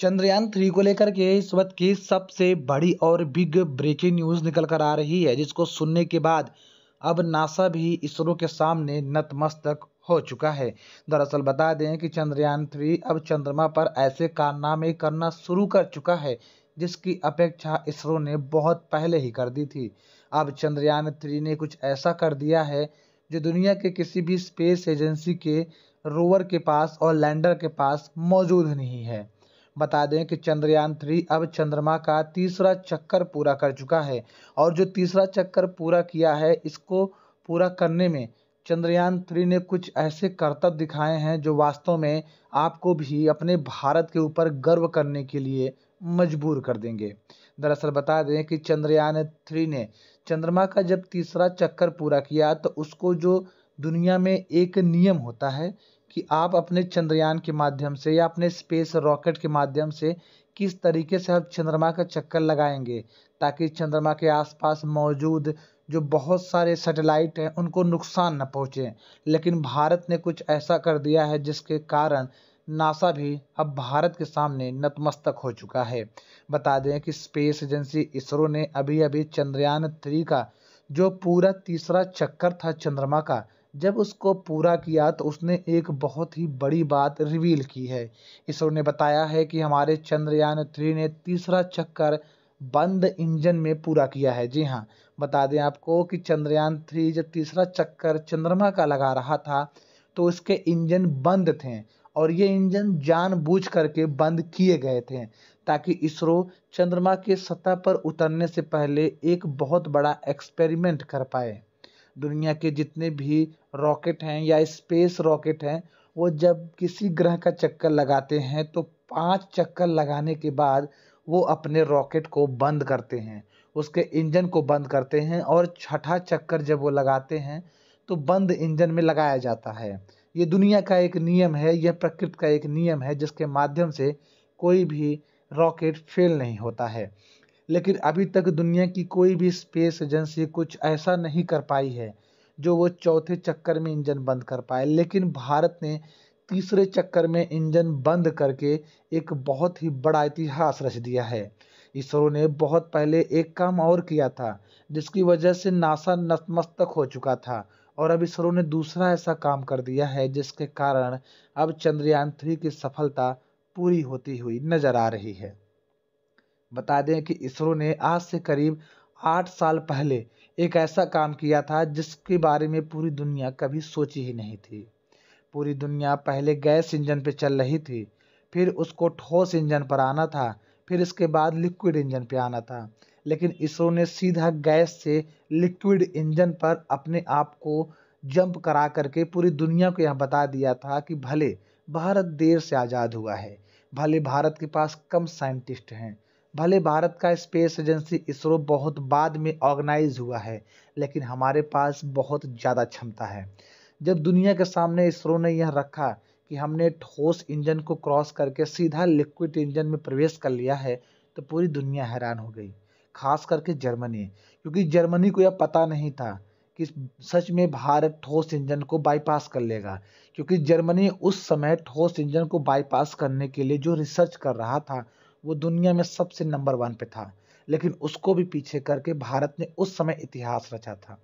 Chandrayaan three को लेकर के इस वक्त की सबसे बड़ी और बिग ब्रेकिंग न्यूज़ निकल कर आ रही है जिसको सुनने के बाद अब नासा भी इसरो के सामने नतमस्तक हो चुका है दरअसल बता दें कि चंद्रयान थ्री अब चंद्रमा पर ऐसे कारनामे करना शुरू कर चुका है जिसकी अपेक्षा इसरो ने बहुत पहले ही कर दी थी अब चंद्रयान थ्री ने कुछ ऐसा कर दिया है जो दुनिया के किसी भी स्पेस एजेंसी के रोवर के पास और लैंडर के पास मौजूद नहीं है बता दें कि चंद्रयान थ्री अब चंद्रमा का तीसरा चक्कर पूरा कर चुका है और जो तीसरा चक्कर पूरा किया है इसको पूरा करने में चंद्रयान थ्री ने कुछ ऐसे करतब दिखाए हैं जो वास्तव में आपको भी अपने भारत के ऊपर गर्व करने के लिए मजबूर कर देंगे दरअसल बता दें कि चंद्रयान थ्री ने चंद्रमा का जब तीसरा चक्कर पूरा किया तो उसको जो दुनिया में एक नियम होता है कि आप अपने चंद्रयान के माध्यम से या अपने स्पेस रॉकेट के माध्यम से किस तरीके से आप चंद्रमा का चक्कर लगाएंगे ताकि चंद्रमा के आसपास मौजूद जो बहुत सारे सैटेलाइट हैं उनको नुकसान न पहुंचे लेकिन भारत ने कुछ ऐसा कर दिया है जिसके कारण नासा भी अब भारत के सामने नतमस्तक हो चुका है बता दें कि स्पेस एजेंसी इसरो ने अभी अभी चंद्रयान थ्री का जो पूरा तीसरा चक्कर था चंद्रमा का जब उसको पूरा किया तो उसने एक बहुत ही बड़ी बात रिवील की है इसरो ने बताया है कि हमारे चंद्रयान थ्री ने तीसरा चक्कर बंद इंजन में पूरा किया है जी हाँ बता दें आपको कि चंद्रयान थ्री जब तीसरा चक्कर चंद्रमा का लगा रहा था तो उसके इंजन बंद थे और ये इंजन जानबूझ करके बंद किए गए थे ताकि इसरो चंद्रमा के सतह पर उतरने से पहले एक बहुत बड़ा एक्सपेरिमेंट कर पाए दुनिया के जितने भी रॉकेट हैं या स्पेस रॉकेट हैं वो जब किसी ग्रह का चक्कर लगाते हैं तो पांच चक्कर लगाने के बाद वो अपने रॉकेट को बंद करते हैं उसके इंजन को बंद करते हैं और छठा चक्कर जब वो लगाते हैं तो बंद इंजन में लगाया जाता है ये दुनिया का एक नियम है यह प्रकृति का एक नियम है जिसके माध्यम से कोई भी रॉकेट फेल नहीं होता है लेकिन अभी तक दुनिया की कोई भी स्पेस एजेंसी कुछ ऐसा नहीं कर पाई है जो वो चौथे चक्कर में इंजन बंद कर पाए लेकिन भारत ने तीसरे चक्कर में इंजन बंद करके एक बहुत ही बड़ा इतिहास रच दिया है इसरो ने बहुत पहले एक काम और किया था जिसकी वजह से नासा नतमस्तक हो चुका था और अब इसरो ने दूसरा ऐसा काम कर दिया है जिसके कारण अब चंद्रयान थ्री की सफलता पूरी होती हुई नजर आ रही है बता दें कि इसरो ने आज से करीब आठ साल पहले एक ऐसा काम किया था जिसके बारे में पूरी दुनिया कभी सोची ही नहीं थी पूरी दुनिया पहले गैस इंजन पर चल रही थी फिर उसको ठोस इंजन पर आना था फिर इसके बाद लिक्विड इंजन पर आना था लेकिन इसरो ने सीधा गैस से लिक्विड इंजन पर अपने आप को जंप करा करके पूरी दुनिया को यह बता दिया था कि भले भारत देर से आज़ाद हुआ है भले भारत के पास कम साइंटिस्ट हैं भले भारत का स्पेस एजेंसी इसरो बहुत बाद में ऑर्गेनाइज हुआ है लेकिन हमारे पास बहुत ज़्यादा क्षमता है जब दुनिया के सामने इसरो ने यह रखा कि हमने ठोस इंजन को क्रॉस करके सीधा लिक्विड इंजन में प्रवेश कर लिया है तो पूरी दुनिया हैरान हो गई खास करके जर्मनी क्योंकि जर्मनी को यह पता नहीं था कि सच में भारत ठोस इंजन को बाईपास कर लेगा क्योंकि जर्मनी उस समय ठोस इंजन को बाईपास करने के लिए जो रिसर्च कर रहा था वो दुनिया में सबसे नंबर वन पे था लेकिन उसको भी पीछे करके भारत ने उस समय इतिहास रचा था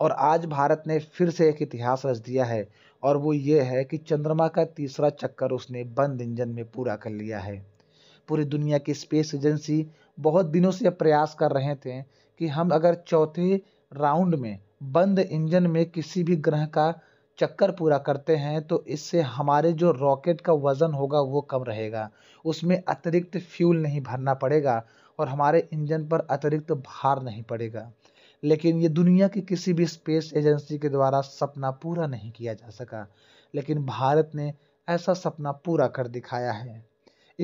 और आज भारत ने फिर से एक इतिहास रच दिया है और वो ये है कि चंद्रमा का तीसरा चक्कर उसने बंद इंजन में पूरा कर लिया है पूरी दुनिया की स्पेस एजेंसी बहुत दिनों से प्रयास कर रहे थे कि हम अगर चौथे राउंड में बंद इंजन में किसी भी ग्रह का चक्कर पूरा करते हैं तो इससे हमारे जो रॉकेट का वज़न होगा वो कम रहेगा उसमें अतिरिक्त फ्यूल नहीं भरना पड़ेगा और हमारे इंजन पर अतिरिक्त भार नहीं पड़ेगा लेकिन ये दुनिया की किसी भी स्पेस एजेंसी के द्वारा सपना पूरा नहीं किया जा सका लेकिन भारत ने ऐसा सपना पूरा कर दिखाया है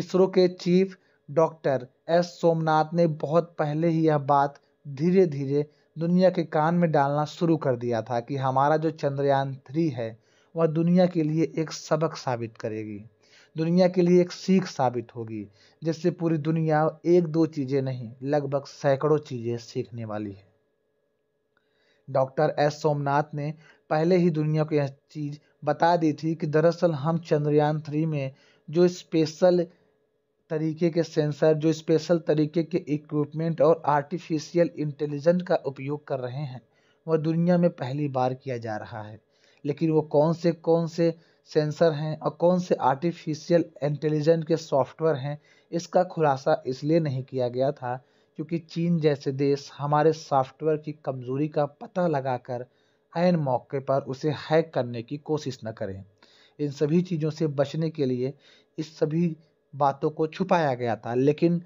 इसरो के चीफ डॉक्टर एस सोमनाथ ने बहुत पहले ही यह बात धीरे धीरे दुनिया के कान में डालना शुरू कर दिया था कि हमारा जो चंद्रयान थ्री है वह दुनिया के लिए एक सबक साबित करेगी दुनिया के लिए एक सीख साबित होगी जिससे पूरी दुनिया एक दो चीज़ें नहीं लगभग सैकड़ों चीज़ें सीखने वाली है डॉक्टर एस सोमनाथ ने पहले ही दुनिया को यह चीज़ बता दी थी कि दरअसल हम चंद्रयान थ्री में जो स्पेशल तरीके के सेंसर जो स्पेशल तरीके के इक्विपमेंट और आर्टिफिशियल इंटेलिजेंट का उपयोग कर रहे हैं वह दुनिया में पहली बार किया जा रहा है लेकिन वो कौन से कौन से सेंसर हैं और कौन से आर्टिफिशियल इंटेलिजेंट के सॉफ्टवेयर हैं इसका खुलासा इसलिए नहीं किया गया था क्योंकि चीन जैसे देश हमारे सॉफ्टवेयर की कमजोरी का पता लगाकर कर मौके पर उसे हैक करने की कोशिश न करें इन सभी चीज़ों से बचने के लिए इस सभी बातों को छुपाया गया था लेकिन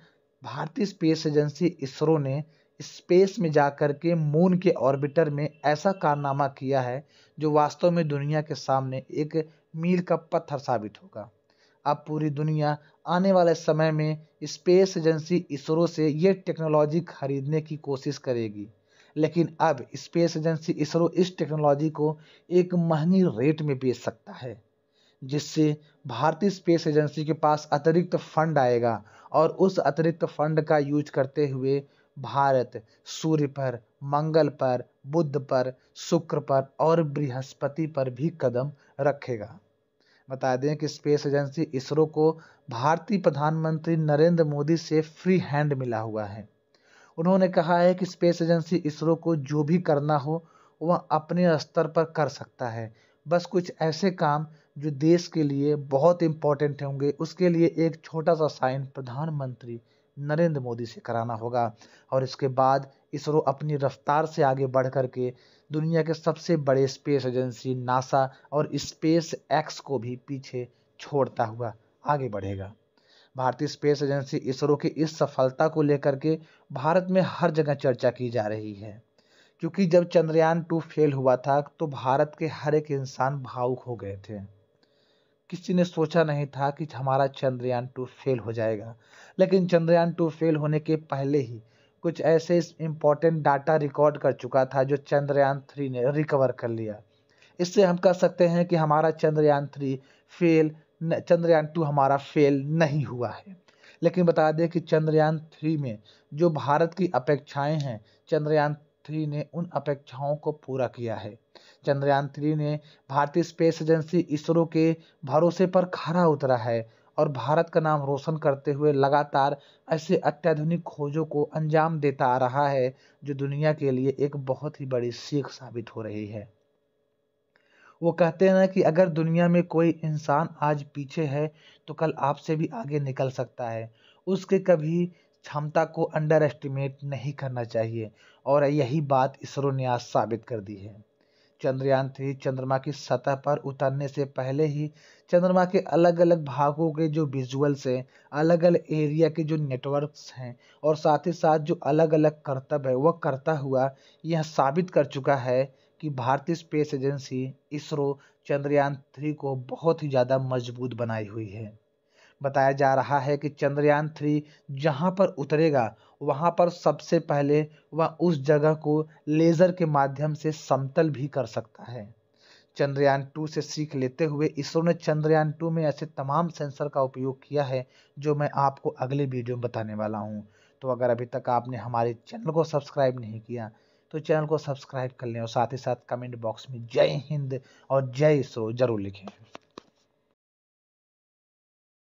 भारतीय स्पेस एजेंसी इसरो ने स्पेस में जाकर के मून के ऑर्बिटर में ऐसा कारनामा किया है जो वास्तव में दुनिया के सामने एक मील का पत्थर साबित होगा अब पूरी दुनिया आने वाले समय में स्पेस एजेंसी इसरो से ये टेक्नोलॉजी खरीदने की कोशिश करेगी लेकिन अब स्पेस एजेंसी इसरो इस टेक्नोलॉजी को एक महंगी रेट में बेच सकता है जिससे भारतीय स्पेस एजेंसी के पास अतिरिक्त फंड आएगा और उस अतिरिक्त फंड का यूज करते हुए भारत सूर्य पर मंगल पर बुध पर शुक्र पर और बृहस्पति पर भी कदम रखेगा बता दें कि स्पेस एजेंसी इसरो को भारतीय प्रधानमंत्री नरेंद्र मोदी से फ्री हैंड मिला हुआ है उन्होंने कहा है कि स्पेस एजेंसी इसरो को जो भी करना हो वह अपने स्तर पर कर सकता है बस कुछ ऐसे काम जो देश के लिए बहुत इम्पोर्टेंट होंगे उसके लिए एक छोटा सा साइन प्रधानमंत्री नरेंद्र मोदी से कराना होगा और इसके बाद इसरो अपनी रफ्तार से आगे बढ़ करके दुनिया के सबसे बड़े स्पेस एजेंसी नासा और स्पेस एक्स को भी पीछे छोड़ता हुआ आगे बढ़ेगा भारतीय स्पेस एजेंसी इसरो की इस सफलता को लेकर के भारत में हर जगह चर्चा की जा रही है क्योंकि जब चंद्रयान टू फेल हुआ था तो भारत के हर एक इंसान भावुक हो गए थे किसी ने सोचा नहीं था कि हमारा चंद्रयान टू फेल हो जाएगा लेकिन चंद्रयान टू फेल होने के पहले ही कुछ ऐसे इंपॉर्टेंट डाटा रिकॉर्ड कर चुका था जो चंद्रयान थ्री ने रिकवर कर लिया इससे हम कह सकते हैं कि हमारा Chandrayaan three fail Chandrayaan two हमारा फेल नहीं हुआ है लेकिन बता दें कि चंद्रयान थ्री में जो भारत की अपेक्षाएं हैं चंद्रयान थ्री ने उन अपेक्षाओं को पूरा किया है चंद्रयान थ्री ने भारतीय स्पेस एजेंसी इसरो के भरोसे पर खरा उतरा है और भारत का नाम रोशन करते हुए लगातार ऐसे अत्याधुनिक खोजों को अंजाम देता आ रहा है जो दुनिया के लिए एक बहुत ही बड़ी सीख साबित हो रही है वो कहते हैं ना कि अगर दुनिया में कोई इंसान आज पीछे है तो कल आपसे भी आगे निकल सकता है उसके कभी क्षमता को अंडर एस्टिमेट नहीं करना चाहिए और यही बात इसरो ने आज साबित कर दी है चंद्रयान थ्री चंद्रमा की सतह पर उतरने से पहले ही चंद्रमा के अलग अलग भागों के जो विजुअल्स हैं अलग अलग एरिया के जो नेटवर्क्स हैं और साथ ही साथ जो अलग अलग कर्तव्य है वह करता हुआ यह साबित कर चुका है कि भारतीय space agency ISRO Chandrayaan three को बहुत ही ज़्यादा मजबूत बनाई हुई है बताया जा रहा है कि चंद्रयान थ्री जहाँ पर उतरेगा वहाँ पर सबसे पहले वह उस जगह को लेज़र के माध्यम से समतल भी कर सकता है चंद्रयान टू से सीख लेते हुए इसरो ने चंद्रयान टू में ऐसे तमाम सेंसर का उपयोग किया है जो मैं आपको अगले वीडियो में बताने वाला हूँ तो अगर अभी तक आपने हमारे चैनल को सब्सक्राइब नहीं किया तो चैनल को सब्सक्राइब कर लें और साथ ही साथ कमेंट बॉक्स में जय हिंद और जय इसरो जरूर लिखें